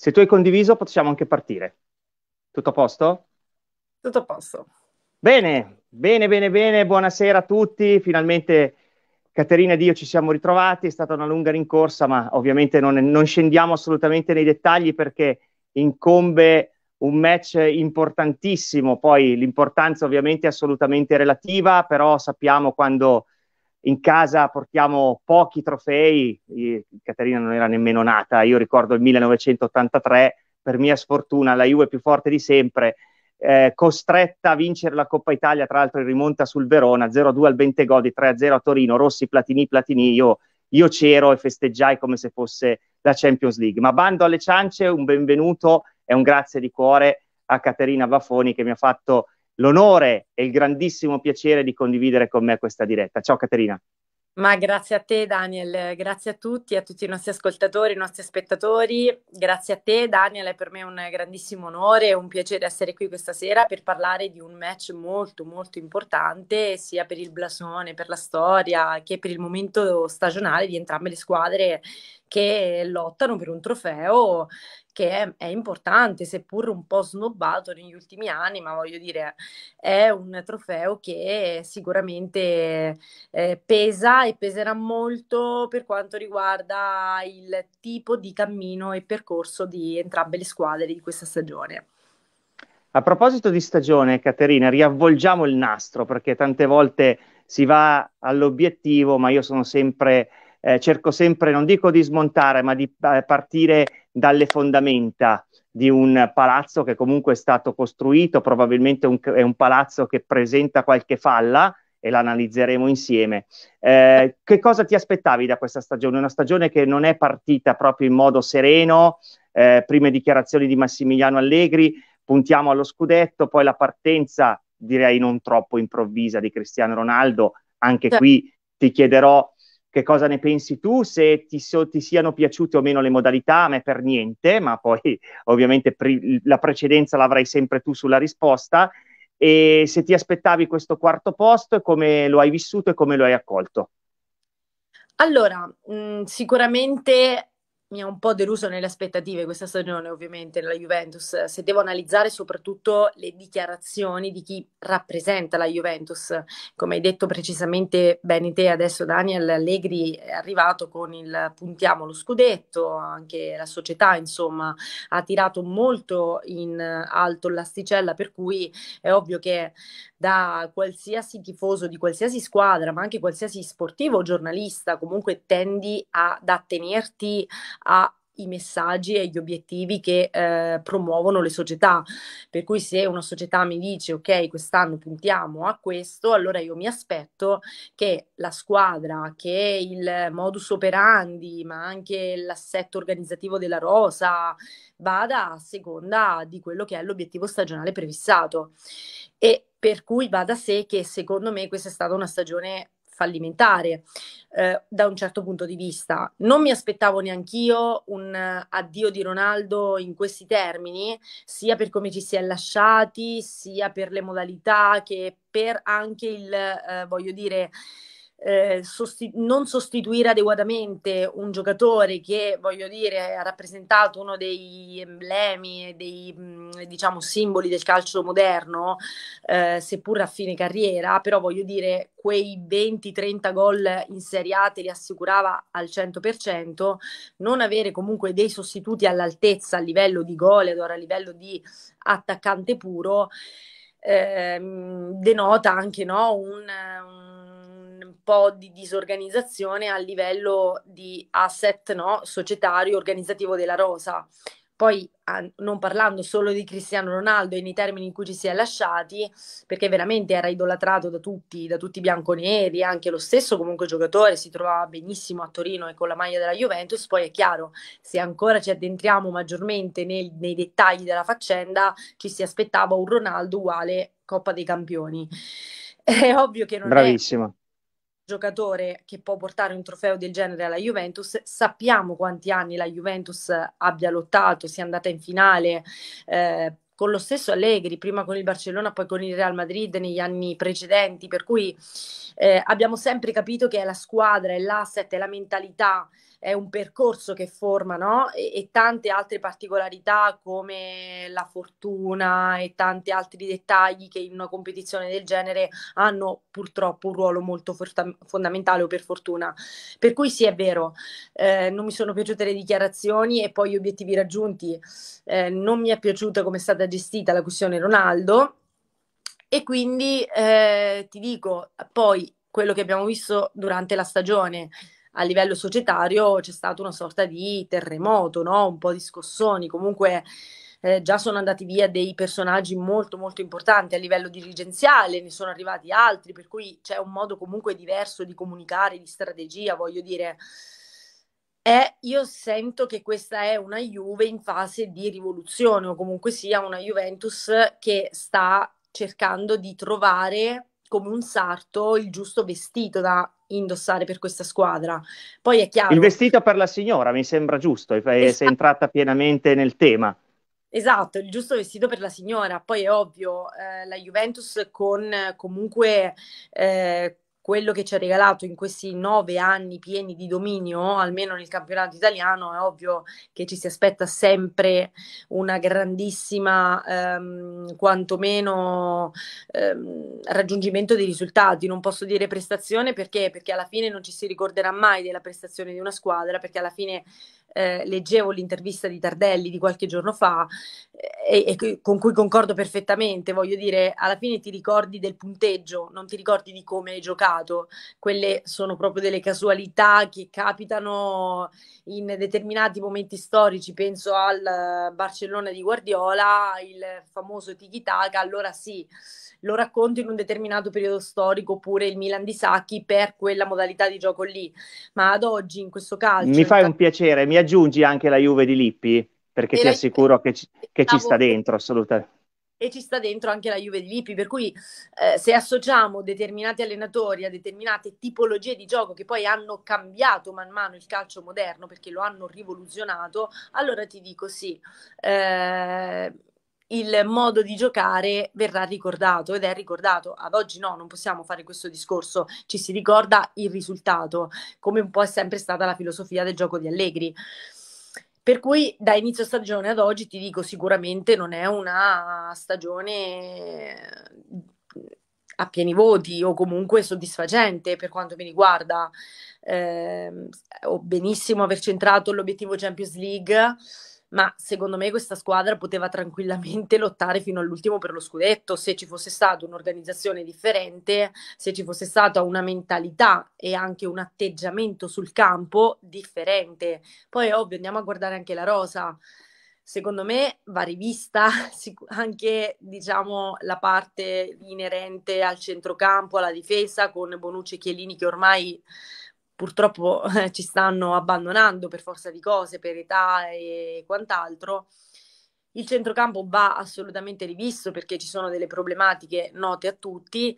Se tu hai condiviso, possiamo anche partire. Tutto a posto? Tutto a posto. Bene, bene, bene, bene. Buonasera a tutti. Finalmente Caterina ed io ci siamo ritrovati. È stata una lunga rincorsa, ma ovviamente non, non scendiamo assolutamente nei dettagli perché incombe un match importantissimo. Poi l'importanza ovviamente è assolutamente relativa, però sappiamo quando in casa portiamo pochi trofei, Caterina non era nemmeno nata, io ricordo il 1983, per mia sfortuna la Juve più forte di sempre, eh, costretta a vincere la Coppa Italia, tra l'altro in rimonta sul Verona, 0-2 al Bentegodi, 3-0 a Torino, Rossi, Platini, Platini, io, io c'ero e festeggiai come se fosse la Champions League. Ma bando alle ciance, un benvenuto e un grazie di cuore a Caterina Baffoni che mi ha fatto l'onore e il grandissimo piacere di condividere con me questa diretta. Ciao Caterina. Ma grazie a te Daniel, grazie a tutti, a tutti i nostri ascoltatori, i nostri spettatori, grazie a te Daniel, è per me un grandissimo onore e un piacere essere qui questa sera per parlare di un match molto molto importante sia per il blasone, per la storia che per il momento stagionale di entrambe le squadre che lottano per un trofeo che è, è, importante, seppur un po' snobbato negli ultimi anni, ma voglio dire, è un trofeo che sicuramente eh, pesa e peserà molto per quanto riguarda il tipo di cammino e percorso di entrambe le squadre di questa stagione. A proposito di stagione, Caterina, riavvolgiamo il nastro perché tante volte si va all'obiettivo, ma io sono sempre eh, cerco sempre, non dico di smontare, ma di eh, partire dalle fondamenta di un palazzo che comunque è stato costruito, probabilmente un, è un palazzo che presenta qualche falla e l'analizzeremo insieme. Eh, che cosa ti aspettavi da questa stagione? Una stagione che non è partita proprio in modo sereno, eh, prime dichiarazioni di Massimiliano Allegri, puntiamo allo scudetto, poi la partenza direi non troppo improvvisa di Cristiano Ronaldo, anche sì. qui ti chiederò che cosa ne pensi tu, se ti, so, ti, siano piaciute o meno le modalità, a me per niente, ma poi ovviamente pre- la precedenza l'avrai sempre tu sulla risposta, e se ti aspettavi questo quarto posto e come lo hai vissuto e come lo hai accolto. Allora, mh, sicuramente mi ha un po' deluso nelle aspettative questa stagione, ovviamente, la Juventus. Se devo analizzare soprattutto le dichiarazioni di chi rappresenta la Juventus, come hai detto precisamente bene te adesso, Daniel Allegri è arrivato con il puntiamo lo scudetto, anche la società, insomma, ha tirato molto in alto l'asticella, per cui è ovvio che da qualsiasi tifoso di qualsiasi squadra, ma anche qualsiasi sportivo o giornalista, comunque tendi ad attenerti ai messaggi e agli obiettivi che eh, promuovono le società. Per cui se una società mi dice ok, quest'anno puntiamo a questo, allora io mi aspetto che la squadra, che il modus operandi, ma anche l'assetto organizzativo della rosa vada a seconda di quello che è l'obiettivo stagionale prefissato. E per cui va da sé che secondo me questa è stata una stagione fallimentare eh, da un certo punto di vista. Non mi aspettavo neanch'io un eh, addio di Ronaldo in questi termini, sia per come ci si è lasciati, sia per le modalità che per anche il, eh, voglio dire, eh, sosti- non sostituire adeguatamente un giocatore che, voglio dire, ha rappresentato uno dei emblemi, e dei mm, diciamo, simboli del calcio moderno, eh, seppur a fine carriera, però voglio dire, quei 20-30 gol in Serie A te li assicurava al 100%, non avere comunque dei sostituti all'altezza a livello di goleador, a livello di attaccante puro, eh, denota anche no, un, un po' di disorganizzazione a livello di asset no, societario organizzativo della rosa. Poi non parlando solo di Cristiano Ronaldo e nei termini in cui ci si è lasciati, perché veramente era idolatrato da tutti, da tutti i bianconeri, anche lo stesso comunque giocatore si trovava benissimo a Torino e con la maglia della Juventus, poi è chiaro, se ancora ci addentriamo maggiormente nel, nei dettagli della faccenda, ci si aspettava un Ronaldo uguale Coppa dei Campioni. È ovvio che non Bravissima. è giocatore che può portare un trofeo del genere alla Juventus, sappiamo quanti anni la Juventus abbia lottato, sia andata in finale. Eh, con lo stesso Allegri, prima con il Barcellona, poi con il Real Madrid negli anni precedenti, per cui eh, abbiamo sempre capito che è la squadra, è l'asset, è la mentalità, è un percorso che forma, no? E, e, tante altre particolarità come la fortuna e tanti altri dettagli che in una competizione del genere hanno purtroppo un ruolo molto forta- fondamentale o per fortuna. Per cui sì, è vero, eh, non mi sono piaciute le dichiarazioni e poi gli obiettivi raggiunti. Eh, non mi è piaciuta come è stata gestita la questione Ronaldo. E quindi eh, ti dico, poi quello che abbiamo visto durante la stagione, a livello societario c'è stato una sorta di terremoto, no? un po' di scossoni, comunque eh, già sono andati via dei personaggi molto molto importanti a livello dirigenziale, ne sono arrivati altri, per cui c'è un modo comunque diverso di comunicare, di strategia, voglio dire. Eh, io sento che questa è una Juve in fase di rivoluzione o comunque sia una Juventus che sta cercando di trovare come un sarto il giusto vestito da indossare per questa squadra. Poi è chiaro. Il vestito per la signora mi sembra giusto, esatto. sei entrata pienamente nel tema. Esatto, il giusto vestito per la signora. Poi è ovvio, eh, la Juventus con comunque eh, quello che ci ha regalato in questi nove anni pieni di dominio, almeno nel campionato italiano, è ovvio che ci si aspetta sempre una grandissima, ehm, quantomeno, ehm, raggiungimento dei risultati. Non posso dire prestazione perché? perché alla fine non ci si ricorderà mai della prestazione di una squadra, perché alla fine... Eh, leggevo l'intervista di Tardelli di qualche giorno fa eh, e, con cui concordo perfettamente, voglio dire, alla fine ti ricordi del punteggio, non ti ricordi di come hai giocato passato. Quelle sono proprio delle casualità che capitano in determinati momenti storici. Penso al eh, Barcellona di Guardiola, il famoso tiki taka. Allora sì, lo racconto in un determinato periodo storico, oppure il Milan di Sacchi per quella modalità di gioco lì. Ma ad oggi, in questo caso. Mi fai un piacere, mi aggiungi anche la Juve di Lippi? Perché ti assicuro che ci, che ci sta dentro assolutamente e ci sta dentro anche la Juve di Lippi, per cui eh, se associamo determinati allenatori a determinate tipologie di gioco che poi hanno cambiato man mano il calcio moderno perché lo hanno rivoluzionato, allora ti dico sì, eh, il modo di giocare verrà ricordato ed è ricordato. Ad oggi no, non possiamo fare questo discorso, ci si ricorda il risultato, come un po' è sempre stata la filosofia del gioco di Allegri. Per cui da inizio stagione ad oggi ti dico sicuramente non è una stagione eh, a pieni voti o comunque soddisfacente per quanto mi riguarda. Eh, ho benissimo aver centrato l'obiettivo Champions League ma secondo me questa squadra poteva tranquillamente lottare fino all'ultimo per lo scudetto se ci fosse stata un'organizzazione differente, se ci fosse stata una mentalità e anche un atteggiamento sul campo differente. Poi ovvio andiamo a guardare anche la rosa. Secondo me va rivista anche diciamo, la parte inerente al centrocampo, alla difesa con Bonucci e Chiellini che ormai purtroppo eh, ci stanno abbandonando per forza di cose, per età e quant'altro. Il centrocampo va assolutamente rivisto perché ci sono delle problematiche note a tutti.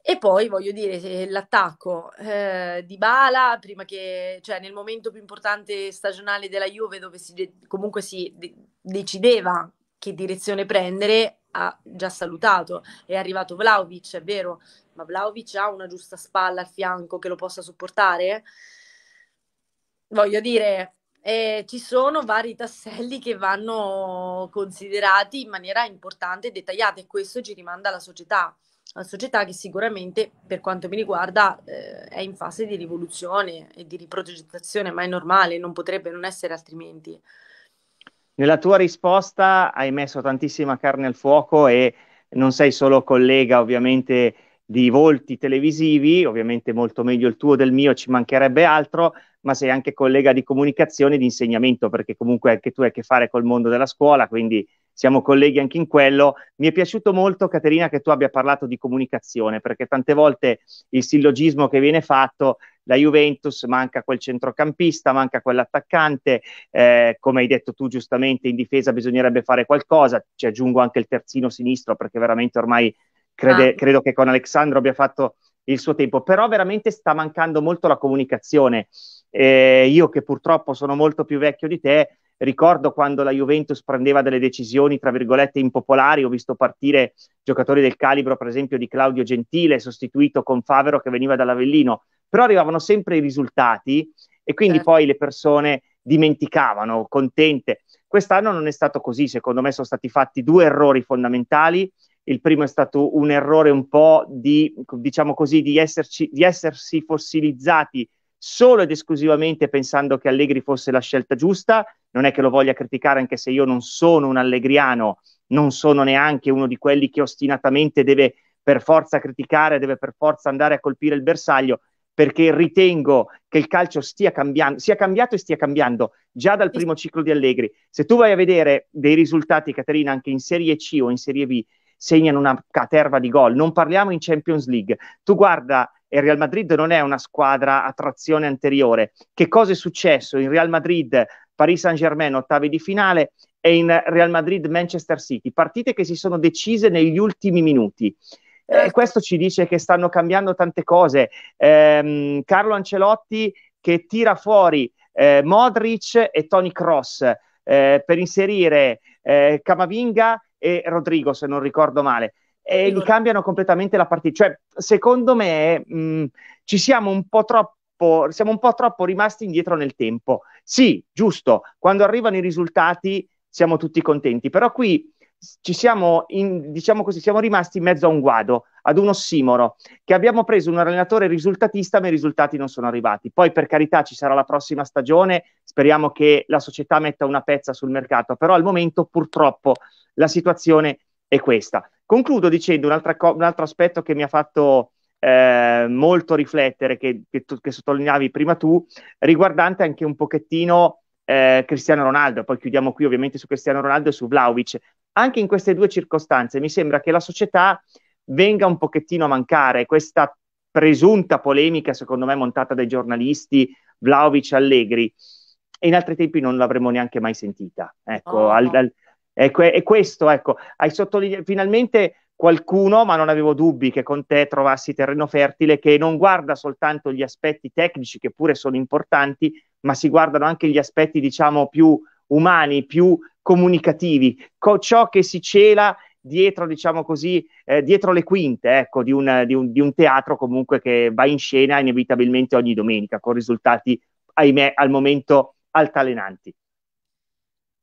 E poi voglio dire l'attacco eh, di Bala, prima che, cioè nel momento più importante stagionale della Juve, dove si, comunque si de- decideva che direzione prendere, ha già salutato, è arrivato Vlaovic, è vero, ma Vlaovic ha una giusta spalla al fianco che lo possa supportare? Voglio dire, eh, ci sono vari tasselli che vanno considerati in maniera importante e dettagliata e questo ci rimanda alla società, alla società che sicuramente per quanto mi riguarda eh, è in fase di rivoluzione e di riprogettazione, ma è normale, non potrebbe non essere altrimenti. Nella tua risposta hai messo tantissima carne al fuoco e non sei solo collega ovviamente di volti televisivi, ovviamente molto meglio il tuo del mio, ci mancherebbe altro, ma sei anche collega di comunicazione e di insegnamento, perché comunque anche tu hai a che fare col mondo della scuola, quindi siamo colleghi anche in quello. Mi è piaciuto molto, Caterina, che tu abbia parlato di comunicazione, perché tante volte il sillogismo che viene fatto la Juventus, manca quel centrocampista, manca quell'attaccante, eh, come hai detto tu giustamente in difesa bisognerebbe fare qualcosa, ci aggiungo anche il terzino sinistro perché veramente ormai crede, ah. credo che con Alessandro abbia fatto il suo tempo, però veramente sta mancando molto la comunicazione. Eh, io che purtroppo sono molto più vecchio di te, ricordo quando la Juventus prendeva delle decisioni, tra virgolette, impopolari, ho visto partire giocatori del calibro, per esempio, di Claudio Gentile, sostituito con Favero che veniva dall'Avellino però arrivavano sempre i risultati e quindi eh. poi le persone dimenticavano, contente. Quest'anno non è stato così, secondo me sono stati fatti due errori fondamentali. Il primo è stato un errore un po' di, diciamo così, di, esserci, di essersi fossilizzati solo ed esclusivamente pensando che Allegri fosse la scelta giusta. Non è che lo voglia criticare, anche se io non sono un allegriano, non sono neanche uno di quelli che ostinatamente deve per forza criticare, deve per forza andare a colpire il bersaglio, perché ritengo che il calcio stia cambiando, sia cambiato e stia cambiando già dal primo ciclo di Allegri. Se tu vai a vedere dei risultati, Caterina, anche in Serie C o in Serie B, segnano una caterva di gol. Non parliamo in Champions League. Tu guarda, il Real Madrid non è una squadra a trazione anteriore. Che cosa è successo in Real Madrid, Paris Saint-Germain, ottavi di finale e in Real Madrid, Manchester City? Partite che si sono decise negli ultimi minuti. Eh, eh, questo ci dice che stanno cambiando tante cose. Eh, Carlo Ancelotti che tira fuori eh, Modric e Tony Cross eh, per inserire eh, Camavinga e Rodrigo, se non ricordo male. E gli cambiano completamente la partita. Cioè, secondo me, mh, mm, ci siamo un po' troppo siamo un po' troppo rimasti indietro nel tempo. Sì, giusto, quando arrivano i risultati siamo tutti contenti, però qui ci siamo, in, diciamo così, siamo rimasti in mezzo a un guado, ad un ossimoro, che abbiamo preso un allenatore risultatista ma i risultati non sono arrivati. Poi per carità ci sarà la prossima stagione, speriamo che la società metta una pezza sul mercato, però al momento purtroppo la situazione è questa. Concludo dicendo un, co- un altro aspetto che mi ha fatto eh, molto riflettere, che, che, tu, che sottolineavi prima tu, riguardante anche un pochettino eh, Cristiano Ronaldo, poi chiudiamo qui ovviamente su Cristiano Ronaldo e su Vlaovic, anche in queste due circostanze mi sembra che la società venga un pochettino a mancare questa presunta polemica, secondo me, montata dai giornalisti Vlaovic Allegri. E in altri tempi non l'avremmo neanche mai sentita. Ecco, oh. al, al, ecco è, è questo, ecco, hai sottolineato finalmente qualcuno, ma non avevo dubbi che con te trovassi terreno fertile, che non guarda soltanto gli aspetti tecnici, che pure sono importanti, ma si guardano anche gli aspetti, diciamo, più umani, più comunicativi, co- ciò che si cela dietro, diciamo così, eh, dietro le quinte ecco, di, un, di, un, di, un, teatro comunque che va in scena inevitabilmente ogni domenica con risultati, ahimè, al momento altalenanti.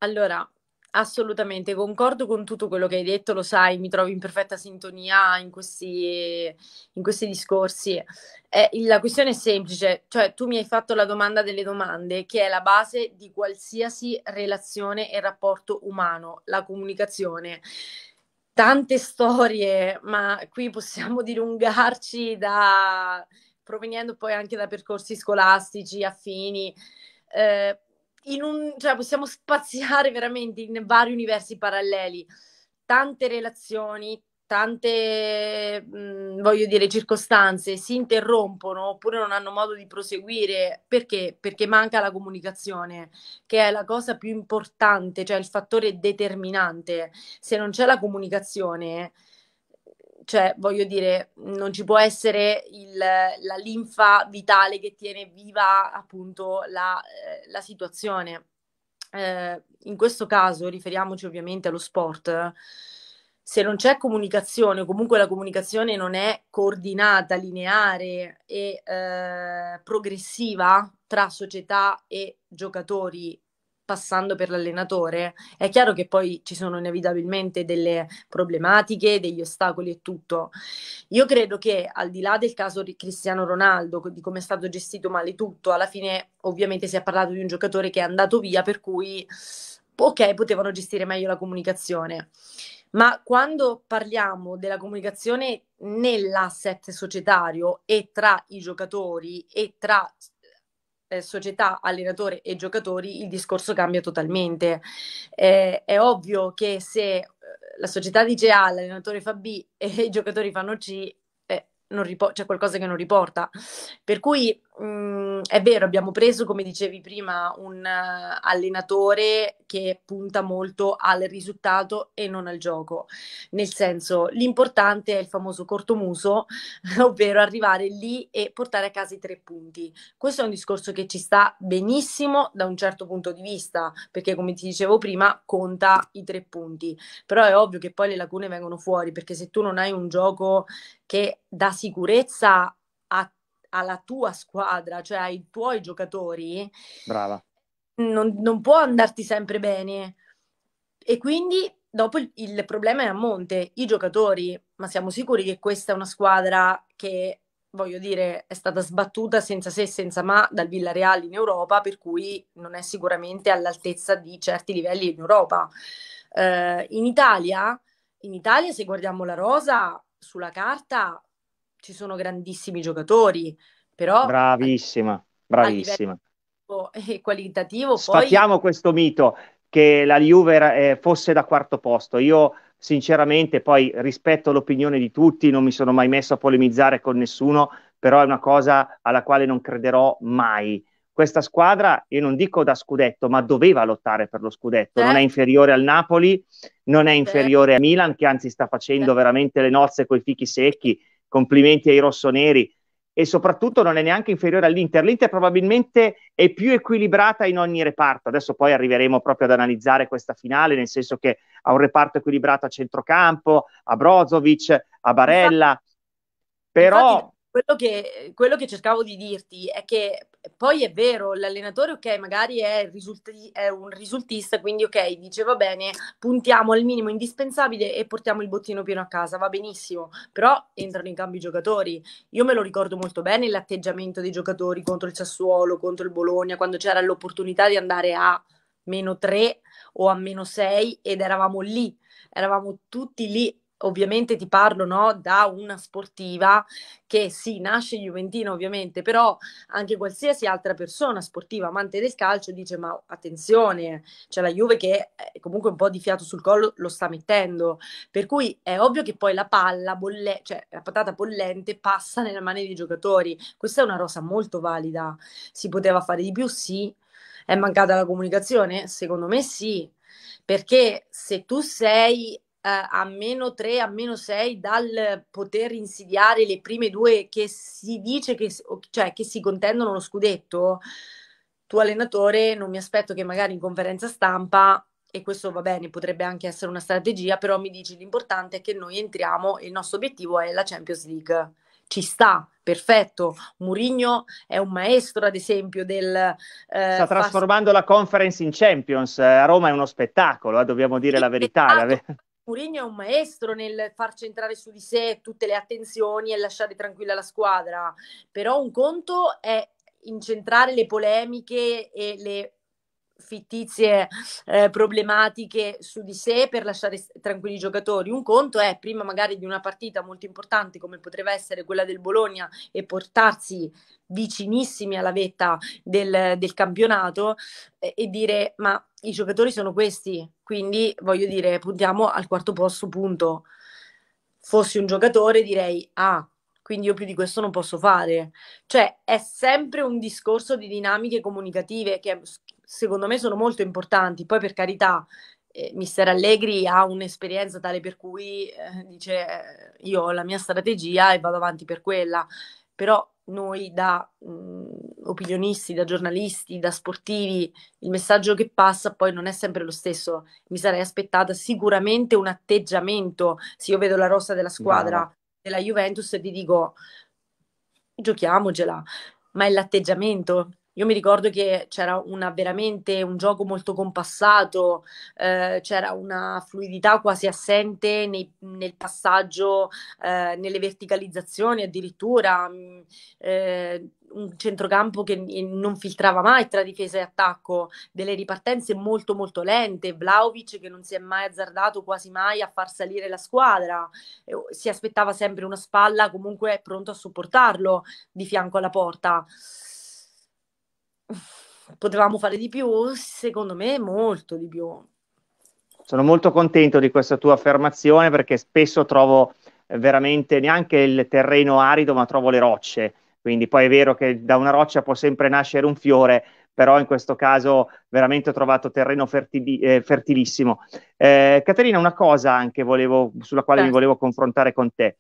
Allora, Assolutamente, concordo con tutto quello che hai detto, lo sai, mi trovo in perfetta sintonia in questi, in questi discorsi. Eh, la questione è semplice, cioè tu mi hai fatto la domanda delle domande, che è la base di qualsiasi relazione e rapporto umano, la comunicazione. Tante storie, ma qui possiamo dilungarci da, proveniendo poi anche da percorsi scolastici affini. Eh, in un, cioè possiamo spaziare veramente in vari universi paralleli, tante relazioni, tante, mh, mm, voglio dire, circostanze si interrompono oppure non hanno modo di proseguire perché? Perché manca la comunicazione, che è la cosa più importante, cioè il fattore determinante. Se non c'è la comunicazione, eh, cioè, voglio dire, non ci può essere il, la linfa vitale che tiene viva appunto la, eh, la situazione. Eh, in questo caso, riferiamoci ovviamente allo sport, se non c'è comunicazione, comunque la comunicazione non è coordinata, lineare e eh, progressiva tra società e giocatori passando per l'allenatore, è chiaro che poi ci sono inevitabilmente delle problematiche, degli ostacoli e tutto. Io credo che al di là del caso di Cristiano Ronaldo, di come è stato gestito male tutto, alla fine ovviamente si è parlato di un giocatore che è andato via, per cui ok, potevano gestire meglio la comunicazione. Ma quando parliamo della comunicazione nell'asset societario e tra i giocatori e tra eh, società, allenatore e giocatori il discorso cambia totalmente. Eh, è ovvio che se eh, la società dice A, l'allenatore fa B e i giocatori fanno C, eh, ripor- c'è qualcosa che non riporta. Per cui Mhmm, è vero, abbiamo preso, come dicevi prima, un uh, allenatore che punta molto al risultato e non al gioco. Nel senso, l'importante è il famoso cortomuso, ovvero arrivare lì e portare a casa i tre punti. Questo è un discorso che ci sta benissimo da un certo punto di vista, perché come ti dicevo prima, conta i tre punti. Però è ovvio che poi le lacune vengono fuori, perché se tu non hai un gioco che dà sicurezza a alla tua squadra, cioè ai tuoi giocatori, Brava. Non, non può andarti sempre bene. E quindi dopo il, il, problema è a monte, i giocatori, ma siamo sicuri che questa è una squadra che, voglio dire, è stata sbattuta senza se e senza ma dal Villarreal in Europa, per cui non è sicuramente all'altezza di certi livelli in Europa. Eh, in Italia, in Italia, se guardiamo la rosa, sulla carta ci sono grandissimi giocatori, però... Bravissima, bravissima. E qualitativo Sfattiamo poi... questo mito che la Juve eh, fosse da quarto posto. Io sinceramente poi rispetto l'opinione di tutti, non mi sono mai messo a polemizzare con nessuno, però è una cosa alla quale non crederò mai. Questa squadra, io non dico da scudetto, ma doveva lottare per lo scudetto. Eh? Non è certo. inferiore al Napoli, non è inferiore eh? a Milan, che anzi sta facendo certo. veramente le nozze coi fichi secchi complimenti ai rossoneri e soprattutto non è neanche inferiore all'Inter. L'Inter probabilmente è più equilibrata in ogni reparto. Adesso poi arriveremo proprio ad analizzare questa finale, nel senso che ha un reparto equilibrato a centrocampo, a Brozovic, a Barella. Infatti, Però infatti, quello, che, quello che cercavo di dirti è che poi è vero, l'allenatore, ok, magari è, risulti- è, un risultista, quindi ok, dice va bene, puntiamo al minimo indispensabile e portiamo il bottino pieno a casa, va benissimo, però entrano in cambio i giocatori. Io me lo ricordo molto bene l'atteggiamento dei giocatori contro il Sassuolo, contro il Bologna, quando c'era l'opportunità di andare a meno 3 o a meno 6 ed eravamo lì, eravamo tutti lì ovviamente ti parlo no, da una sportiva che sì, nasce Juventina ovviamente, però anche qualsiasi altra persona sportiva, amante del calcio, dice ma attenzione, c'è la Juve che eh, comunque un po' di fiato sul collo lo sta mettendo, per cui è ovvio che poi la palla, bolle- cioè la patata bollente passa nelle mani dei giocatori, questa è una rosa molto valida, si poteva fare di più sì, è mancata la comunicazione? Secondo me sì, perché se tu sei eh, a meno 3, a meno 6 dal poter insidiare le prime due che si dice che, cioè, che si contendono lo scudetto, tu allenatore non mi aspetto che magari in conferenza stampa, e questo va bene, potrebbe anche essere una strategia, però mi dici l'importante è che noi entriamo e il nostro obiettivo è la Champions League. Ci sta, perfetto. Murigno è un maestro, ad esempio, del... Eh, Sta trasformando fast... la conference in Champions. Eh, a Roma è uno spettacolo, eh, dobbiamo dire è la verità. La... Mourinho è un maestro nel far centrare su di sé tutte le attenzioni e lasciare tranquilla la squadra, però un conto è incentrare le polemiche e le fittizie eh, problematiche su di sé per lasciare tranquilli i giocatori. Un conto è prima magari di una partita molto importante come potrebbe essere quella del Bologna e portarsi vicinissimi alla vetta del, del campionato eh, e dire ma i giocatori sono questi, quindi voglio dire, puntiamo al quarto posto, punto. Fossi un giocatore direi, ah, quindi io più di questo non posso fare. Cioè, è sempre un discorso di dinamiche comunicative che secondo me sono molto importanti. Poi, per carità, eh, Mister Allegri ha un'esperienza tale per cui eh, dice eh, io ho la mia strategia e vado avanti per quella. Però noi da mh, mhmm, opinionisti, da giornalisti, da sportivi, il messaggio che passa poi non è sempre lo stesso. Mi sarei aspettata sicuramente un atteggiamento, se io vedo la rossa della squadra Brava. della Juventus e ti dico giochiamocela, ma è l'atteggiamento io mi ricordo che c'era una, veramente un gioco molto compassato, eh, c'era una fluidità quasi assente nei, nel passaggio, eh, nelle verticalizzazioni addirittura, mm, eh, un centrocampo che non filtrava mai tra difesa e attacco, delle ripartenze molto molto lente, Vlaovic che non si è mai azzardato quasi mai a far salire la squadra, si aspettava sempre una spalla comunque pronto a supportarlo di fianco alla porta potevamo fare di più? Secondo me molto di più. Sono molto contento di questa tua affermazione perché spesso trovo veramente neanche il terreno arido, ma trovo le rocce. Quindi poi è vero che da una roccia può sempre nascere un fiore, però in questo caso veramente ho trovato terreno fertili- eh, fertilissimo. Eh, Caterina, una cosa anche volevo, sulla quale Beh. mi certo. volevo confrontare con te.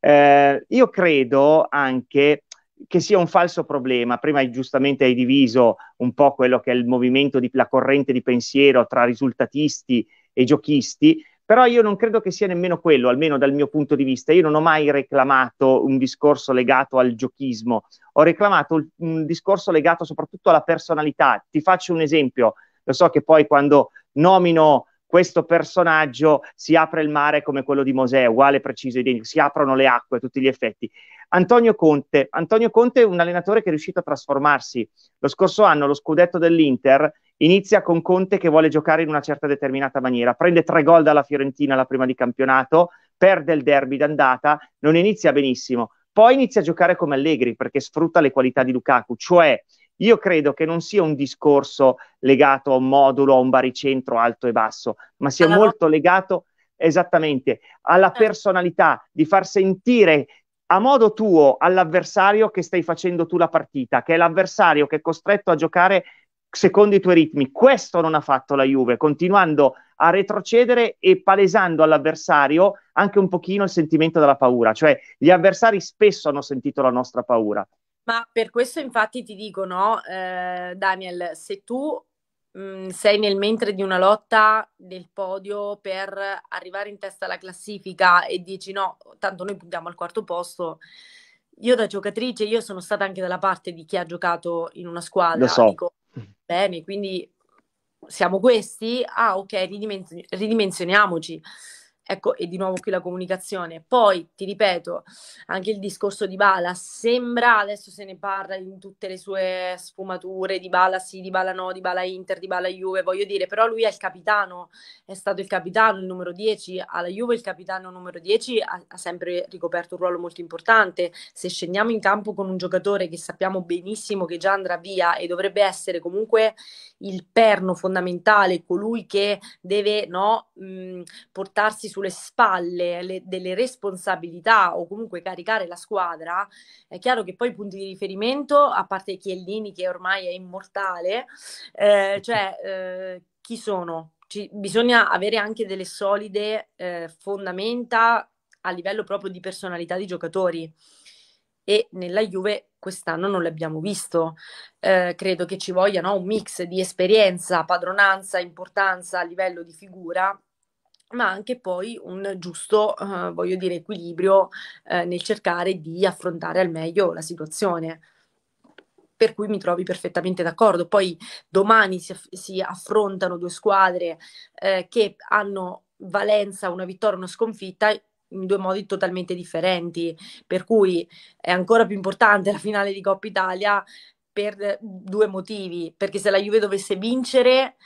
Eh, io credo anche che sia un falso problema. Prima giustamente hai diviso un po' quello che è il movimento, di, la corrente di pensiero tra risultatisti e giochisti, però io non credo che sia nemmeno quello, almeno dal mio punto di vista. Io non ho mai reclamato un discorso legato al giochismo, ho reclamato un discorso legato soprattutto alla personalità. Ti faccio un esempio, lo so che poi quando nomino questo personaggio si apre il mare come quello di Mosè, uguale, preciso, identico, si aprono le acque a tutti gli effetti. Antonio Conte, Antonio Conte è un allenatore che è riuscito a trasformarsi. Lo scorso anno lo scudetto dell'Inter inizia con Conte che vuole giocare in una certa determinata maniera, prende tre gol dalla Fiorentina la prima di campionato, perde il derby d'andata, non inizia benissimo, poi inizia a giocare come Allegri perché sfrutta le qualità di Lukaku, cioè io credo che non sia un discorso legato a un modulo, a un baricentro alto e basso, ma sia alla molto legato esattamente alla eh. personalità, di far sentire a modo tuo all'avversario che stai facendo tu la partita, che è l'avversario che è costretto a giocare secondo i tuoi ritmi. Questo non ha fatto la Juve, continuando a retrocedere e palesando all'avversario anche un pochino il sentimento della paura, cioè gli avversari spesso hanno sentito la nostra paura ma per questo infatti ti dico, no, eh, Daniel, se tu mh, mhmm, sei nel mentre di una lotta del podio per arrivare in testa alla classifica e dici no, tanto noi puntiamo al quarto posto, io da giocatrice, io sono stata anche dalla parte di chi ha giocato in una squadra, Lo so. dico bene, quindi siamo questi, ah ok, ridimension- ridimensioniamoci. Ecco, e di nuovo qui la comunicazione. Poi, ti ripeto, anche il discorso di Bala sembra, adesso se ne parla in tutte le sue sfumature, di Bala sì, di Bala no, di Bala Inter, di Bala Juve, voglio dire, però lui è il capitano, è stato il capitano, il numero 10, alla Juve il capitano numero 10 ha, ha sempre ricoperto un ruolo molto importante. Se scendiamo in campo con un giocatore che sappiamo benissimo che già andrà via e dovrebbe essere comunque il perno fondamentale, colui che deve no, mh, portarsi sulle spalle le, delle responsabilità o comunque caricare la squadra, è chiaro che poi i punti di riferimento, a parte Chiellini che ormai è immortale, eh, cioè eh, chi sono? Ci, bisogna avere anche delle solide eh, fondamenta a livello proprio di personalità di giocatori e nella Juve quest'anno non l'abbiamo visto. Eh, credo che ci voglia no? un mix di esperienza, padronanza, importanza a livello di figura ma anche poi un giusto, eh, voglio dire, equilibrio eh, nel cercare di affrontare al meglio la situazione. Per cui mi trovi perfettamente d'accordo. Poi domani si, aff- si affrontano due squadre eh, che hanno valenza una vittoria, o una sconfitta in due modi totalmente differenti, per cui è ancora più importante la finale di Coppa Italia per due motivi, perché se la Juve dovesse vincere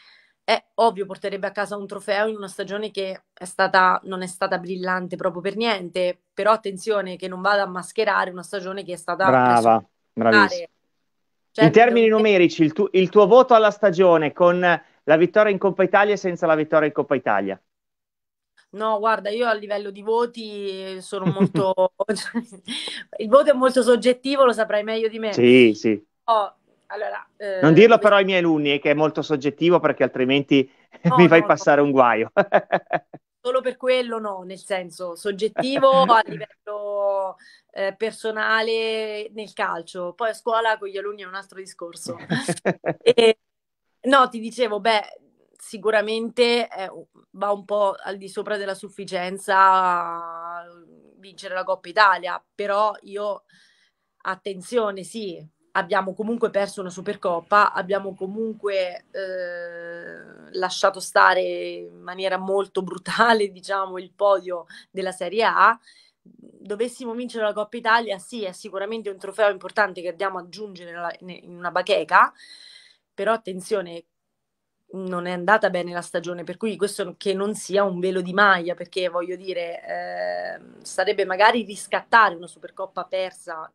è ovvio porterebbe a casa un trofeo in una stagione che è stata, non è stata brillante proprio per niente, però attenzione che non vada a mascherare una stagione che è stata... Brava, bravissima. Certo, cioè, in termini numerici, il, tu, il tuo voto alla stagione con la vittoria in Coppa Italia e senza la vittoria in Coppa Italia? No, guarda, io a livello di voti eh, sono molto... Cioè, il voto è molto soggettivo, lo saprai meglio di me. Sì, sì. Oh, allora, eh, non dirlo però ai miei alunni, che è molto soggettivo perché altrimenti no, mi fai no, passare no. un guaio. Solo per quello no, nel senso soggettivo a livello eh, personale nel calcio. Poi a scuola con gli alunni è un altro discorso. e, no, ti dicevo, beh, sicuramente eh, va un po' al di sopra della sufficienza uhm, vincere la Coppa Italia, però io, attenzione, sì, abbiamo comunque perso una Supercoppa, abbiamo comunque eh, lasciato stare in maniera molto brutale, diciamo, il podio della Serie A. Dovessimo vincere la Coppa Italia, sì, è sicuramente un trofeo importante che andiamo ad aggiungere in una bacheca, però attenzione, non è andata bene la stagione, per cui questo che non sia un velo di maglia, perché voglio dire, eh, sarebbe magari riscattare una Supercoppa persa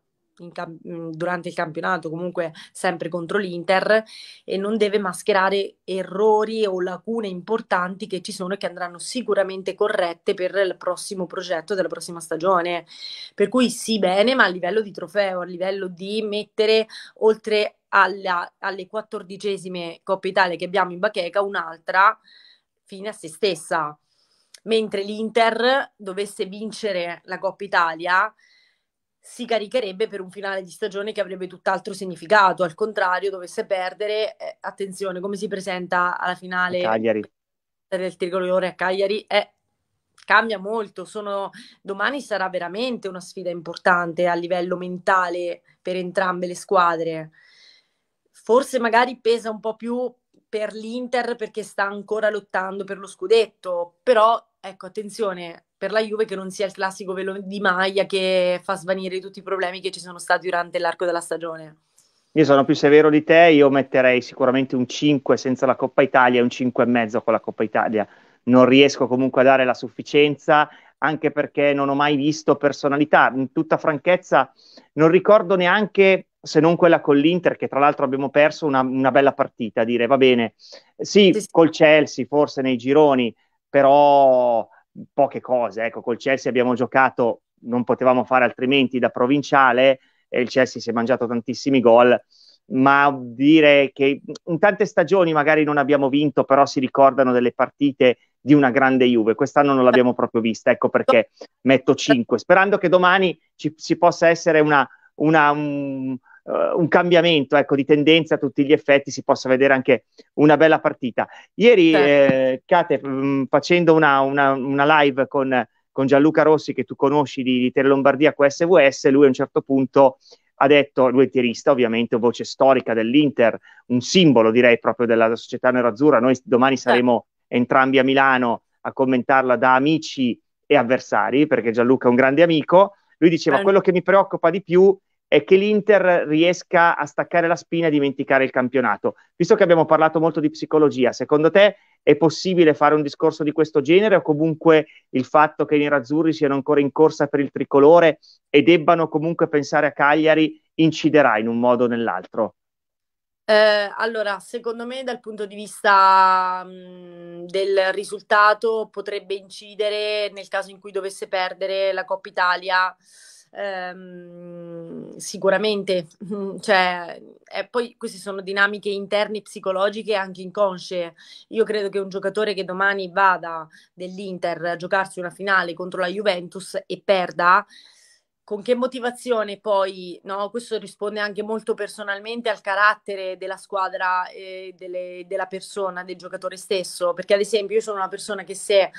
cam- mm, durante il campionato, comunque sempre contro l'Inter, e non deve mascherare errori o lacune importanti che ci sono e che andranno sicuramente corrette per il prossimo progetto della prossima stagione. Per cui sì, bene, ma a livello di trofeo, a livello di mettere oltre a alla, alle quattordicesime Coppa Italia che abbiamo in bacheca, un'altra fine a se stessa. Mentre l'Inter dovesse vincere la Coppa Italia, si caricherebbe per un finale di stagione che avrebbe tutt'altro significato. Al contrario, dovesse perdere, eh, attenzione, come si presenta alla finale Cagliari. del tricolore a Cagliari eh, cambia molto. Sono, domani sarà veramente una sfida importante a livello mentale per entrambe le squadre forse magari pesa un po' più per l'Inter perché sta ancora lottando per lo scudetto, però ecco attenzione per la Juve che non sia il classico velo di maglia che fa svanire tutti i problemi che ci sono stati durante l'arco della stagione. Io sono più severo di te, io metterei sicuramente un 5 senza la Coppa Italia e un 5,5 con la Coppa Italia non riesco comunque a dare la sufficienza, anche perché non ho mai visto personalità. In tutta franchezza, non ricordo neanche se non quella con l'Inter, che tra l'altro abbiamo perso una, una bella partita, a dire va bene, sì, sì, col Chelsea forse nei gironi, però poche cose, ecco, col Chelsea abbiamo giocato, non potevamo fare altrimenti da provinciale, e il Chelsea si è mangiato tantissimi gol, ma dire che in tante stagioni magari non abbiamo vinto, però si ricordano delle partite di una grande Juve. Quest'anno non l'abbiamo proprio vista, ecco perché metto 5, sperando che domani ci, ci possa essere una, una, un, uh, un, cambiamento ecco, di tendenza a tutti gli effetti, si possa vedere anche una bella partita. Ieri, certo. eh, Kate, mh, mm, facendo una, una live con, con, Gianluca Rossi, che tu conosci di, di Tele Lombardia QSVS, lui a un certo punto ha detto lui tirista, ovviamente voce storica dell'Inter, un simbolo direi proprio della società nerazzurra. Noi domani saremo entrambi a Milano a commentarla da amici e avversari, perché Gianluca è un grande amico. Lui diceva: Quello che mi preoccupa di più è che l'Inter riesca a staccare la spina e dimenticare il campionato. Visto che abbiamo parlato molto di psicologia, secondo te è possibile fare un discorso di questo genere o comunque il fatto che i nerazzurri siano ancora in corsa per il tricolore e debbano comunque pensare a Cagliari inciderà in un modo o nell'altro? Eh, allora, secondo me dal punto di vista mh, del risultato potrebbe incidere nel caso in cui dovesse perdere la Coppa Italia ehm, sicuramente, cioè, poi queste sono dinamiche interne psicologiche anche inconsce. Io credo che un giocatore che domani vada dell'Inter a giocarsi una finale contro la Juventus e perda, con che motivazione poi, no? questo risponde anche molto personalmente al carattere della squadra e delle, della persona, del giocatore stesso, perché ad esempio io sono una persona che se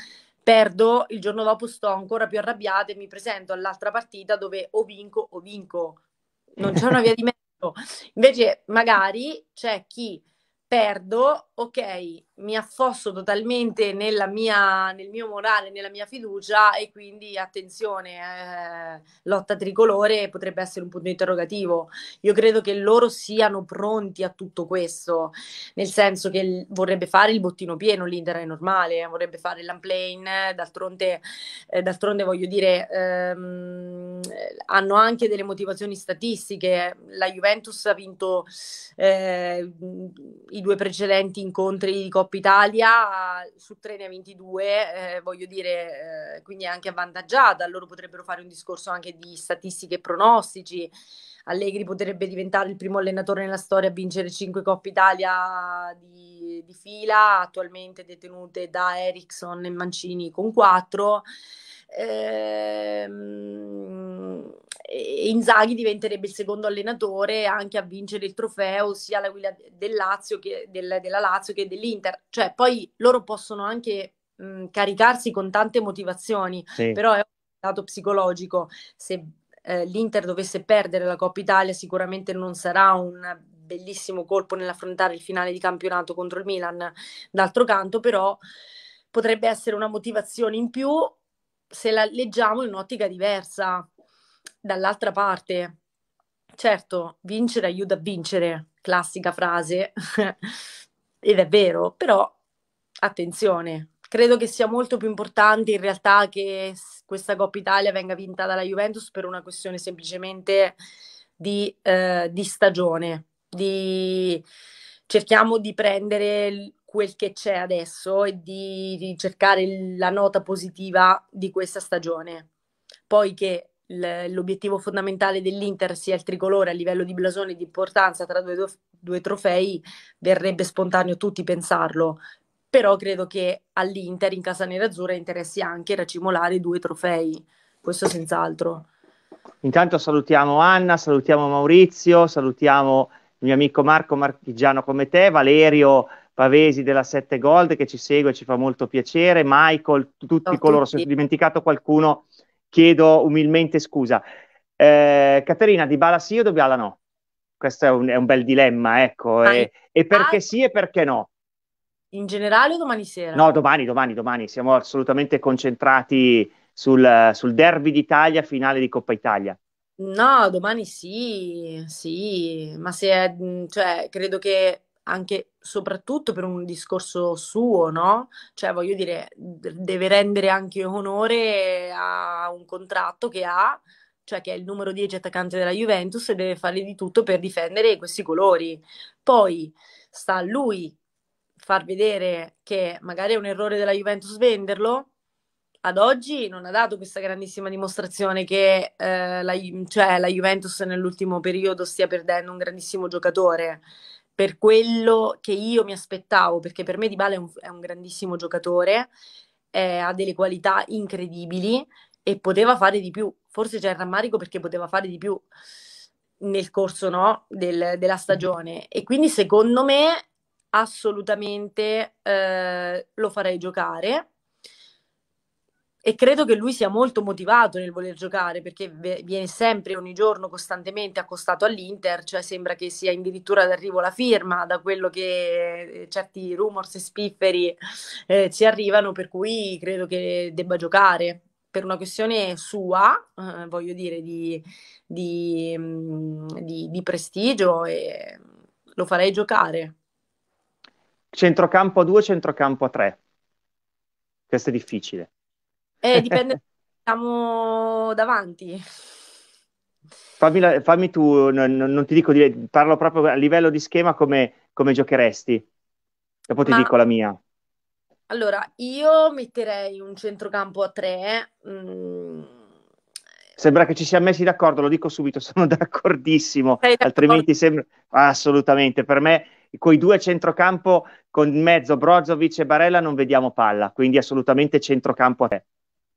perdo, il giorno dopo sto ancora più arrabbiata e mi presento all'altra partita dove o vinco o vinco. Non c'è una via di mezzo. Invece magari c'è chi perdo, ok, mi affosso totalmente mia, nel mio morale, nella mia fiducia e quindi attenzione, eh, lotta tricolore potrebbe essere un punto interrogativo. Io credo che loro siano pronti a tutto questo, nel senso che vorrebbe fare il bottino pieno, l'Inter è normale, eh, vorrebbe fare l'unplane, eh, d'altronde, eh, d'altronde voglio dire, ehm, hanno anche delle motivazioni statistiche, la Juventus ha vinto eh, i due precedenti incontri di Coppa Coppa Italia su treni a 22, eh, voglio dire, eh, quindi è anche avvantaggiata. Loro potrebbero fare un discorso anche di statistiche e pronostici. Allegri potrebbe diventare il primo allenatore nella storia a vincere 5 Coppa Italia di, di fila, attualmente detenute da Ericsson e Mancini con 4. Ehm e Inzaghi diventerebbe il secondo allenatore anche a vincere il trofeo sia alla guida del Lazio che del, della Lazio che dell'Inter. Cioè, poi loro possono anche mh, caricarsi con tante motivazioni, sì. però è un dato psicologico. Se eh, l'Inter dovesse perdere la Coppa Italia, sicuramente non sarà un bellissimo colpo nell'affrontare il finale di campionato contro il Milan. D'altro canto, però, potrebbe essere una motivazione in più se la leggiamo in un'ottica diversa dall'altra parte, certo, vincere aiuta a vincere, classica frase, ed è vero, però attenzione, credo che sia molto più importante in realtà che questa Coppa Italia venga vinta dalla Juventus per una questione semplicemente di, eh, di stagione, di... cerchiamo di prendere quel che c'è adesso e di, di cercare la nota positiva di questa stagione. Poi che l'obiettivo fondamentale dell'Inter sia il tricolore a livello di blasone di importanza tra due, due trofei, verrebbe spontaneo tutti pensarlo. Però credo che all'Inter, in casa nerazzurra, interessi anche racimolare due trofei, questo senz'altro. Intanto salutiamo Anna, salutiamo Maurizio, salutiamo il mio amico Marco Marchigiano come te, Valerio Pavesi della 7 Gold che ci segue, ci fa molto piacere, Michael, tutti Ciao coloro, tutti. se ho dimenticato qualcuno chiedo umilmente scusa. Eh, Caterina, di Bala sì o di Bala no? Questo è un, è un bel dilemma, ecco. e, e, perché sì e perché no? In generale o domani sera? No, domani, domani, domani. Siamo assolutamente concentrati sul, sul derby d'Italia, finale di Coppa Italia. No, domani sì, sì, ma se è, mm, cioè, credo che anche soprattutto per un discorso suo, no? Cioè, voglio dire, deve rendere anche onore a un contratto che ha, cioè che è il numero 10 attaccante della Juventus e deve fare di tutto per difendere questi colori. Poi sta a lui far vedere che magari è un errore della Juventus venderlo. Ad oggi non ha dato questa grandissima dimostrazione che eh, la, cioè, la Juventus nell'ultimo periodo stia perdendo un grandissimo giocatore per quello che io mi aspettavo, perché per me Dybala è un, è un grandissimo giocatore, eh, ha delle qualità incredibili e poteva fare di più. Forse c'è il rammarico perché poteva fare di più nel corso no, del, della stagione e quindi secondo me assolutamente eh, lo farei giocare e credo che lui sia molto motivato nel voler giocare perché viene sempre, ogni giorno, costantemente accostato all'Inter, cioè sembra che sia addirittura d'arrivo la firma da quello che eh, certi rumors e spifferi eh, ci arrivano, per cui credo che debba giocare per una questione sua, eh, voglio dire, di, di, mm, di, di prestigio e lo farei giocare. Centrocampo a 2, centrocampo a 3. Questo è difficile eh, dipende siamo davanti. Fammi, la, fammi tu, non, non, ti dico, di, parlo proprio a livello di schema come, come giocheresti. Dopo ti Ma... dico la mia. Allora, io metterei un centrocampo a tre. Mm. Sembra che ci siamo messi d'accordo, lo dico subito, sono d'accordissimo, altrimenti sembra assolutamente per me coi due centrocampo con mezzo Brozovic e Barella non vediamo palla, quindi assolutamente centrocampo a te.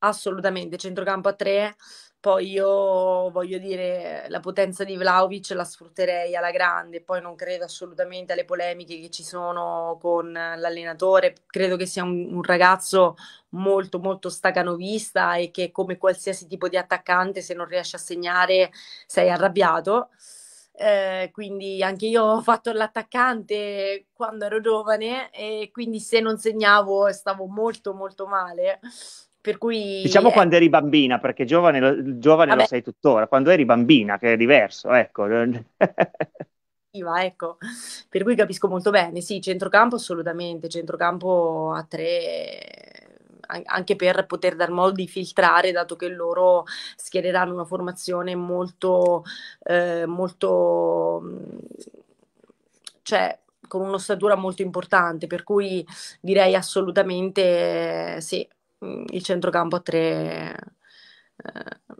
Assolutamente, centrocampo a tre. Poi io voglio dire, la potenza di Vlaovic la sfrutterei alla grande, poi non credo assolutamente alle polemiche che ci sono con l'allenatore, credo che sia un, un ragazzo molto molto stacanovista e che come qualsiasi tipo di attaccante se non riesci a segnare sei arrabbiato. Eh, quindi anche io ho fatto l'attaccante quando ero giovane e quindi se non segnavo stavo molto molto male per cui... Diciamo è... quando eri bambina, perché giovane, lo, giovane lo sei tuttora, quando eri bambina, che è diverso, ecco. ecco. Per cui capisco molto bene, sì, centrocampo assolutamente, centrocampo a tre anche per poter dar modo di filtrare, dato che loro schiereranno una formazione molto, eh, molto mm, cioè con un'ossatura molto importante, per cui direi assolutamente eh, sì, Mm, il centrocampo a tre. Eh.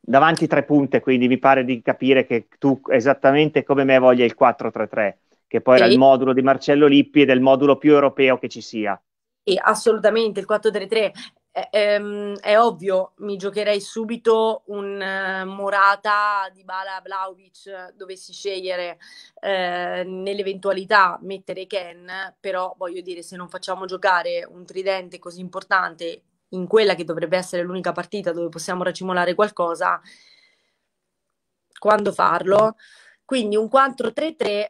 Davanti tre punte, quindi mi pare di capire che tu esattamente come me voglia il 4-3-3, che poi sì. era il modulo di Marcello Lippi ed è il modulo più europeo che ci sia. Sì, assolutamente, il 4-3-3 è, eh, ehm, è, ovvio, mi giocherei subito un uh, Morata di Bala Vlaovic eh, dovessi scegliere uh, nell'eventualità mettere Ken, però voglio dire se non facciamo giocare un tridente così importante in quella che dovrebbe essere l'unica partita dove possiamo racimolare qualcosa, quando farlo? Quindi un 4-3-3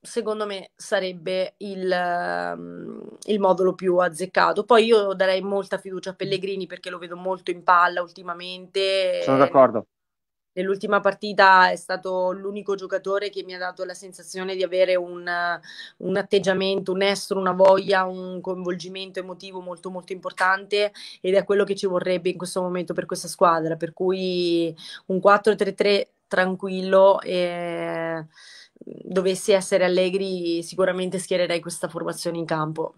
secondo me sarebbe il, ehm, il, modulo più azzeccato. Poi io darei molta fiducia a Pellegrini perché lo vedo molto in palla ultimamente. Sono d'accordo. Nell'ultima partita è stato l'unico giocatore che mi ha dato la sensazione di avere un, un atteggiamento, un estro, una voglia, un coinvolgimento emotivo molto molto importante ed è quello che ci vorrebbe in questo momento per questa squadra. Per cui un 4-3-3 tranquillo e... Eh, dovessi essere Allegri sicuramente schiererei questa formazione in campo.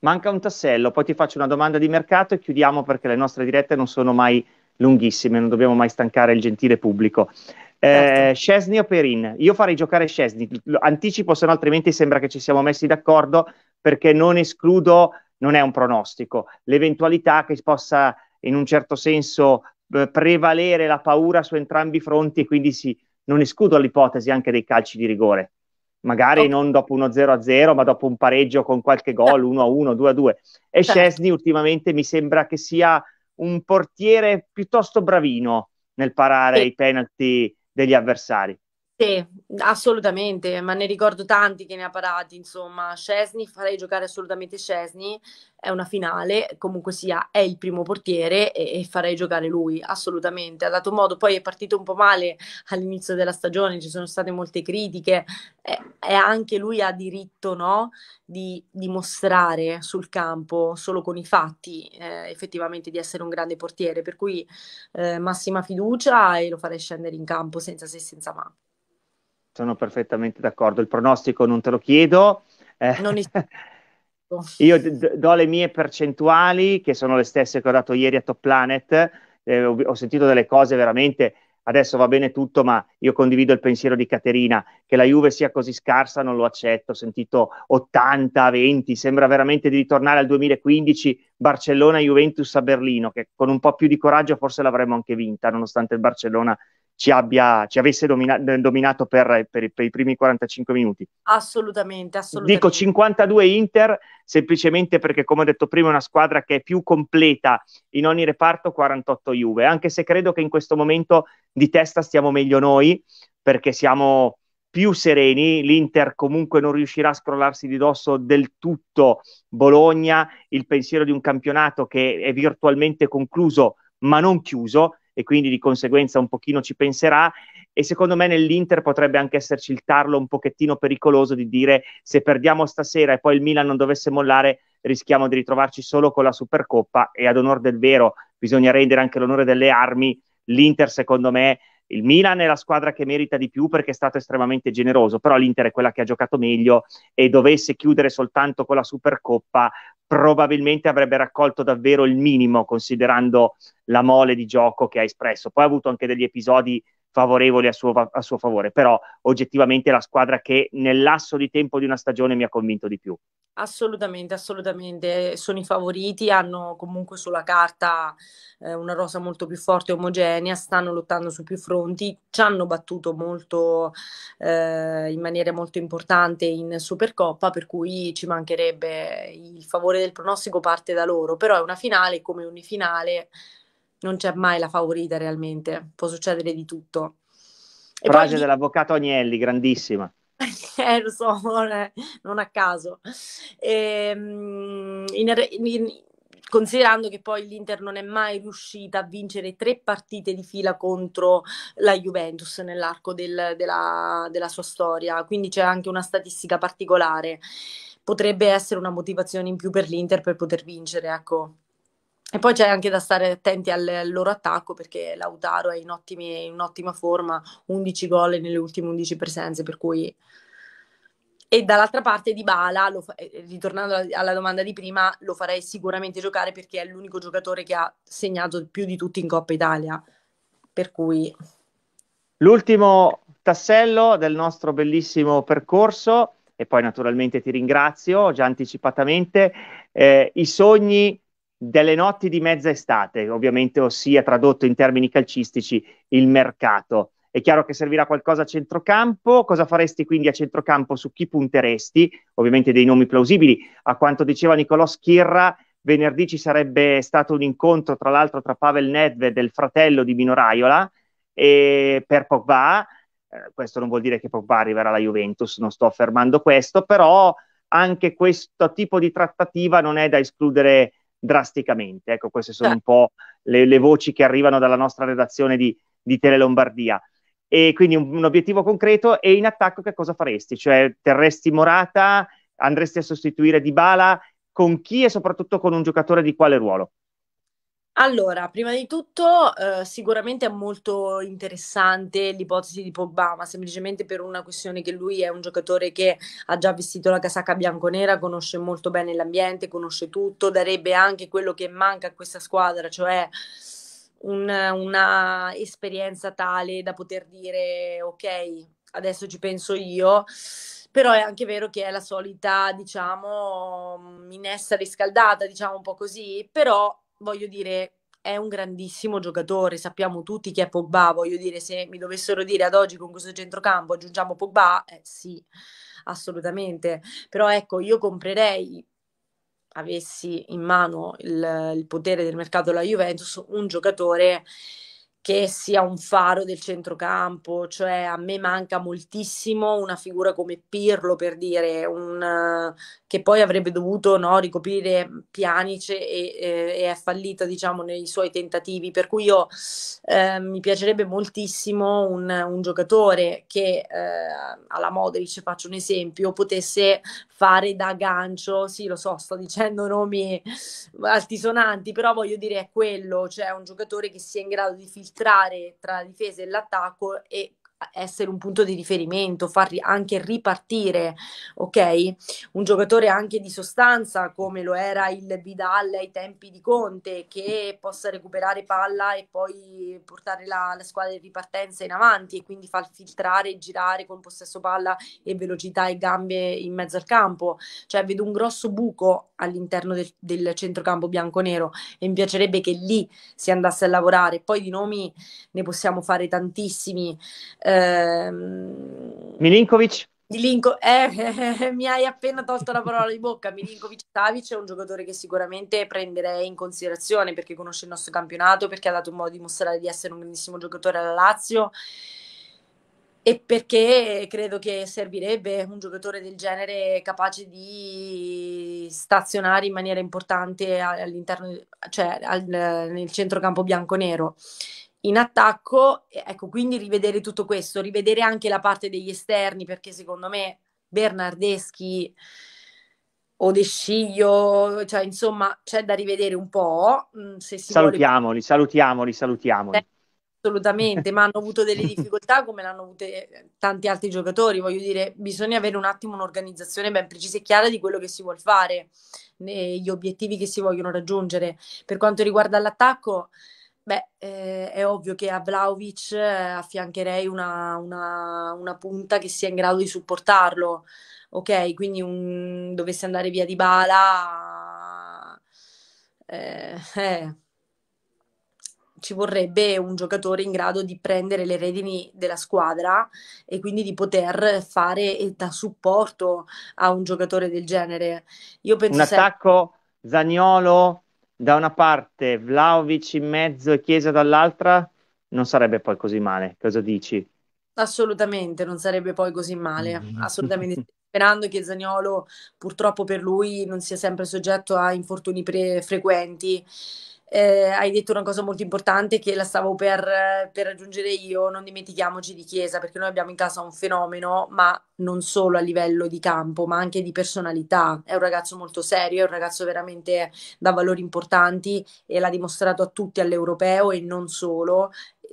Manca un tassello, poi ti faccio una domanda di mercato e chiudiamo perché le nostre dirette non sono mai lunghissime, non dobbiamo mai stancare il gentile pubblico. Eh, Scesni certo. o Perin? Io farei giocare Scesni, anticipo, se no altrimenti sembra che ci siamo messi d'accordo perché non escludo, non è un pronostico, l'eventualità che possa in un certo senso eh, prevalere la paura su entrambi i fronti e quindi si non escludo l'ipotesi anche dei calci di rigore, magari oh. non dopo uno 0 a 0, ma dopo un pareggio con qualche gol, 1 a 1, 2 a 2. E certo. Scesni ultimamente mi sembra che sia un portiere piuttosto bravino nel parare sì. i penalty degli avversari. Sì, assolutamente, ma ne ricordo tanti che ne ha parati, insomma, Scesni, farei giocare assolutamente Scesni, è una finale, comunque sia, è il primo portiere e, e, farei giocare lui, assolutamente, ha dato modo, poi è partito un po' male all'inizio della stagione, ci sono state molte critiche, e, e anche lui ha diritto, no, di dimostrare sul campo, solo con i fatti, eh, effettivamente di essere un grande portiere, per cui eh, massima fiducia e lo farei scendere in campo senza se senza ma. Sono perfettamente d'accordo. Il pronostico non te lo chiedo. Eh, non is- io d- do le mie percentuali, che sono le stesse che ho dato ieri a Top Planet. Eh, ho, ho sentito delle cose veramente adesso va bene tutto, ma io condivido il pensiero di Caterina, che la Juve sia così scarsa non lo accetto, ho sentito 80-20, sembra veramente di ritornare al 2015 Barcellona-Juventus a Berlino, che con un po' più di coraggio forse l'avremmo anche vinta, nonostante il Barcellona ci, abbia, ci avesse domina- eh, dominato per, per, per, i primi 45 minuti. Assolutamente, assolutamente. Dico 52 Inter semplicemente perché, come ho detto prima, è una squadra che è più completa in ogni reparto 48 Juve, anche se credo che in questo momento di testa stiamo meglio noi perché siamo più sereni, l'Inter comunque non riuscirà a scrollarsi di dosso del tutto Bologna, il pensiero di un campionato che è virtualmente concluso ma non chiuso e quindi di conseguenza un pochino ci penserà e secondo me nell'Inter potrebbe anche esserci il tarlo un pochettino pericoloso di dire se perdiamo stasera e poi il Milan non dovesse mollare rischiamo di ritrovarci solo con la Supercoppa e ad onore del vero bisogna rendere anche l'onore delle armi l'Inter secondo me il Milan è la squadra che merita di più perché è stato estremamente generoso, però l'Inter è quella che ha giocato meglio e dovesse chiudere soltanto con la Supercoppa, probabilmente avrebbe raccolto davvero il minimo considerando la mole di gioco che ha espresso. Poi ha avuto anche degli episodi favorevoli a suo, a suo favore, però oggettivamente è la squadra che nell'asso di tempo di una stagione mi ha convinto di più. Assolutamente, assolutamente, sono i favoriti, hanno comunque sulla carta eh, una rosa molto più forte e omogenea, stanno lottando su più fronti, ci hanno battuto molto eh, in maniera molto importante in Supercoppa, per cui ci mancherebbe il favore del pronostico parte da loro, però è una finale come ogni finale non c'è mai la favorita realmente, può succedere di tutto. E Frase poi... dell'avvocato Agnelli, grandissima. eh, lo so, non a caso. E, ehm, in, in, considerando che poi l'Inter non è mai riuscita a vincere tre partite di fila contro la Juventus nell'arco del, della, della sua storia, quindi c'è anche una statistica particolare. Potrebbe essere una motivazione in più per l'Inter per poter vincere, ecco. E poi c'è anche da stare attenti al, al loro attacco perché Lautaro è in, ottimi, in ottima forma, 11 gol nelle ultime 11 presenze, per cui... E dall'altra parte di Bala, fa... Eh, ritornando alla domanda di prima, lo farei sicuramente giocare perché è l'unico giocatore che ha segnato più di tutti in Coppa Italia. Per cui... L'ultimo tassello del nostro bellissimo percorso, e poi naturalmente ti ringrazio già anticipatamente, eh, i sogni delle notti di mezza estate, ovviamente ossia tradotto in termini calcistici il mercato. È chiaro che servirà qualcosa a centrocampo, cosa faresti quindi a centrocampo, su chi punteresti? Ovviamente dei nomi plausibili, a quanto diceva Nicolò Schirra, venerdì ci sarebbe stato un incontro tra l'altro tra Pavel Nedved e il fratello di Minoraiola e per Pogba, eh, questo non vuol dire che Pogba arriverà alla Juventus, non sto affermando questo, però anche questo tipo di trattativa non è da escludere drasticamente. Ecco, queste sono un certo. po' le, le voci che arrivano dalla nostra redazione di, di Tele Lombardia. E quindi un, un, obiettivo concreto e in attacco che cosa faresti? Cioè terresti Morata, andresti a sostituire Dybala con chi e soprattutto con un giocatore di quale ruolo? Allora, prima di tutto, eh, sicuramente è molto interessante l'ipotesi di Pogba, ma semplicemente per una questione che lui è un giocatore che ha già vestito la casacca bianconera, conosce molto bene l'ambiente, conosce tutto, darebbe anche quello che manca a questa squadra, cioè un, una esperienza tale da poter dire ok, adesso ci penso io però è anche vero che è la solita, diciamo, minestra riscaldata, diciamo un po' così, però voglio dire, è un grandissimo giocatore, sappiamo tutti chi è Pogba, voglio dire, se mi dovessero dire ad oggi con questo centrocampo aggiungiamo Pogba, eh, sì, assolutamente, però ecco, io comprerei, avessi in mano il, il potere del mercato della Juventus, un giocatore che sia un faro del centrocampo, cioè a me manca moltissimo una figura come Pirlo per dire, un, che poi avrebbe dovuto no, ricoprire Pianice e, e, è fallita diciamo, nei suoi tentativi, per cui io eh, mi piacerebbe moltissimo un, un giocatore che eh, alla Modric, faccio un esempio, potesse fare da gancio, sì lo so, sto dicendo nomi altisonanti, però voglio dire è quello, cioè un giocatore che sia in grado di filtrare filtrare tra la difesa e l'attacco e essere un punto di riferimento, far anche ripartire, ok? Un giocatore anche di sostanza come lo era il Vidal ai tempi di Conte, che possa recuperare palla e poi portare la, la squadra di ripartenza in avanti e quindi far filtrare e girare con possesso palla e velocità e gambe in mezzo al campo. Cioè vedo un grosso buco all'interno del, del centrocampo bianco-nero e mi piacerebbe che lì si andasse a lavorare. Poi di nomi ne possiamo fare tantissimi. Eh, Ehm... Milinkovic? Milinko... Eh, mi hai appena tolto la parola di bocca. Milinkovic Savic è un giocatore che sicuramente prenderei in considerazione perché conosce il nostro campionato, perché ha dato modo di mostrare di essere un grandissimo giocatore alla Lazio e perché credo che servirebbe un giocatore del genere capace di stazionare in maniera importante all'interno, cioè al, nel centrocampo bianco-nero in attacco. Ecco, quindi rivedere tutto questo, rivedere anche la parte degli esterni, perché secondo me Bernardeschi o De cioè insomma c'è da rivedere un po'. Mm, se si salutiamoli, vuole... salutiamoli, salutiamoli. Eh, assolutamente, ma hanno avuto delle difficoltà come l'hanno avute eh, tanti altri giocatori. Voglio dire, bisogna avere un attimo un'organizzazione ben precisa e chiara di quello che si vuole fare, gli obiettivi che si vogliono raggiungere. Per quanto riguarda l'attacco, Beh, eh, è ovvio che a Vlaovic eh, affiancherei una, una, una, punta che sia in grado di supportarlo. Ok, quindi un, dovesse andare via di bala, eh, eh, ci vorrebbe un giocatore in grado di prendere le redini della squadra e quindi di poter fare da supporto a un giocatore del genere. Io penso un attacco sempre... Zagnolo da una parte Vlaovic in mezzo e Chiesa dall'altra, non sarebbe poi così male. Cosa dici? Assolutamente, non sarebbe poi così male, mm. assolutamente. Sperando che Zagnolo, purtroppo per lui, non sia sempre soggetto a infortuni pre- frequenti eh, hai detto una cosa molto importante che la stavo per, per aggiungere io, non dimentichiamoci di Chiesa, perché noi abbiamo in casa un fenomeno, ma non solo a livello di campo, ma anche di personalità. È un ragazzo molto serio, è un ragazzo veramente da valori importanti e l'ha dimostrato a tutti all'europeo e non solo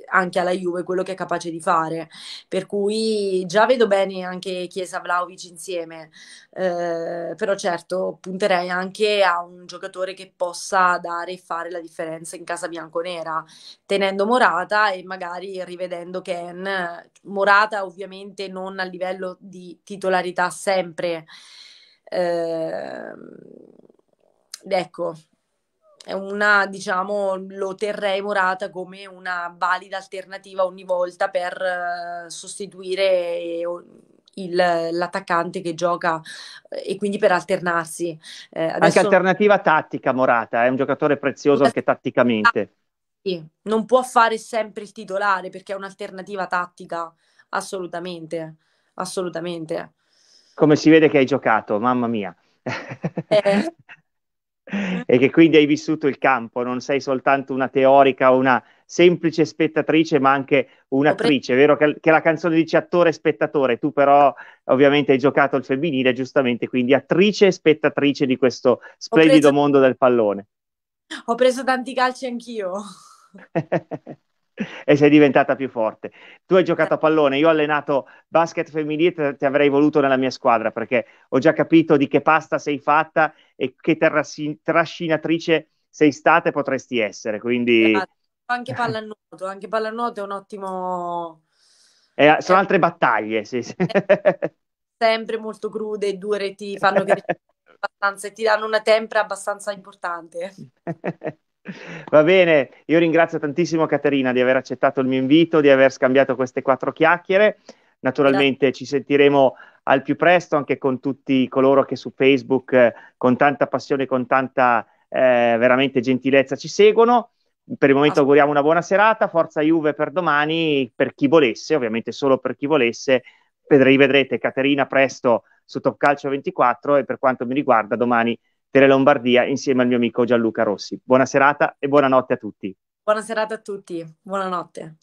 anche alla Juve quello che è capace di fare. Per cui già vedo bene anche Chiesa Vlaovic insieme, eh, però certo punterei anche a un giocatore che possa dare e fare la differenza in casa bianconera, tenendo Morata e magari rivedendo Ken. Morata ovviamente non a livello di titolarità sempre. Eh, ecco, una, diciamo, lo terrei Morata come una valida alternativa ogni volta per eh, sostituire eh, il, l'attaccante che gioca eh, e quindi per alternarsi. Eh, adesso... Anche alternativa tattica Morata, è un giocatore prezioso anche tatticamente. Sì, non può fare sempre il titolare perché è un'alternativa tattica, assolutamente, assolutamente. Come si vede che hai giocato, mamma mia. Eh. e che quindi hai vissuto il campo, non sei soltanto una teorica o una semplice spettatrice, ma anche un'attrice. È vero che, che, la canzone dice attore e spettatore, tu però ovviamente hai giocato al femminile, giustamente, quindi attrice e spettatrice di questo splendido preso... mondo del pallone. Ho preso tanti calci anch'io. e sei diventata più forte. Tu hai giocato a esatto. pallone, io ho allenato basket femminile, ti avrei voluto nella mia squadra perché ho già capito di che pasta sei fatta e che terrassi- trascinatrice sei stata e potresti essere. Quindi... Esatto. Anche pallanuoto, anche pallanuoto è un ottimo... Eh, sono eh. altre battaglie, sì, sì. Eh, sempre molto crude, dure, ti fanno abbastanza e ti danno una tempra abbastanza importante. Va bene, io ringrazio tantissimo Caterina di aver accettato il mio invito, di aver scambiato queste quattro chiacchiere. Naturalmente ci sentiremo al più presto anche con tutti coloro che su Facebook eh, con tanta passione, con tanta eh, veramente gentilezza ci seguono. Per il momento auguriamo una buona serata, forza Juve per domani, per chi volesse, ovviamente solo per chi volesse. Rivedrete Caterina presto su Top Calcio 24 e per quanto mi riguarda domani della Lombardia insieme al mio amico Gianluca Rossi. Buona serata e buonanotte a tutti. Buona serata a tutti, buonanotte.